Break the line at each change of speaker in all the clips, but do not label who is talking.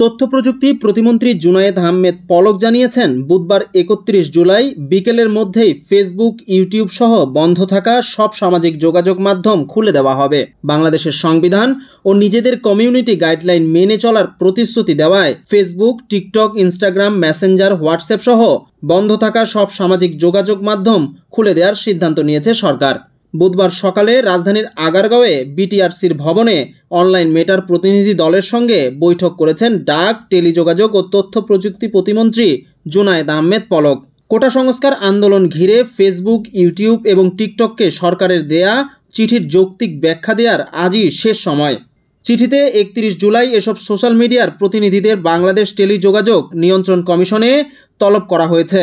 তথ্য প্রযুক্তি প্রতিমন্ত্রী জুনায়েদ আহমেদ পলক জানিয়েছেন বুধবার একত্রিশ জুলাই বিকেলের মধ্যেই ফেসবুক ইউটিউব সহ বন্ধ থাকা সব সামাজিক যোগাযোগ মাধ্যম খুলে দেওয়া হবে বাংলাদেশের সংবিধান ও নিজেদের কমিউনিটি গাইডলাইন মেনে চলার প্রতিশ্রুতি দেওয়ায় Facebook TikTok Instagram Messenger WhatsApp সহ বন্ধ থাকা সব সামাজিক যোগাযোগ মাধ্যম খুলে দেওয়ার সিদ্ধান্ত নিয়েছে সরকার বুধবার সকালে রাজধানীর আগারগাঁওয়ে বিটিআরসির ভবনে অনলাইন মেটার প্রতিনিধি দলের সঙ্গে বৈঠক করেছেন ডাক টেলিযোগাযোগ ও তথ্য প্রযুক্তি প্রতিমন্ত্রী জুনায়েদ আহমেদ পলক কোটা সংস্কার আন্দোলন ঘিরে ফেসবুক ইউটিউব এবং টিকটককে সরকারের দেয়া চিঠির যৌক্তিক ব্যাখ্যা দেওয়ার আজই শেষ সময় চিঠিতে একত্রিশ জুলাই এসব সোশ্যাল মিডিয়ার প্রতিনিধিদের বাংলাদেশ টেলিযোগাযোগ নিয়ন্ত্রণ কমিশনে তলব করা হয়েছে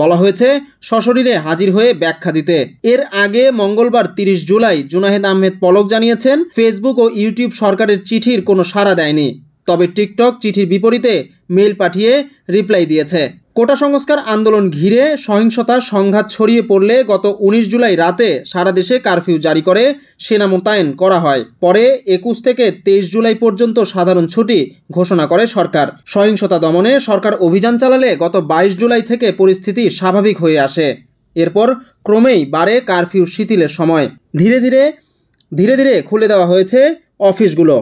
বলা হয়েছে সশরীরে হাজির হয়ে ব্যাখ্যা দিতে এর আগে মঙ্গলবার তিরিশ জুলাই জুনাহেদ আহমেদ পলক জানিয়েছেন ফেসবুক ও ইউটিউব সরকারের চিঠির কোনো সাড়া দেয়নি তবে টিকটক চিঠির বিপরীতে মেইল পাঠিয়ে রিপ্লাই দিয়েছে কোটা সংস্কার আন্দোলন ঘিরে সহিংসতা সংঘাত ছড়িয়ে পড়লে গত ১৯ জুলাই রাতে সারা দেশে কারফিউ জারি করে সেনা মোতায়েন করা হয় পরে একুশ থেকে তেইশ জুলাই পর্যন্ত সাধারণ ছুটি ঘোষণা করে সরকার সহিংসতা দমনে সরকার অভিযান চালালে গত ২২ জুলাই থেকে পরিস্থিতি স্বাভাবিক হয়ে আসে এরপর ক্রমেই বাড়ে কারফিউ শিথিলের সময় ধীরে ধীরে ধীরে ধীরে খুলে দেওয়া হয়েছে অফিসগুলো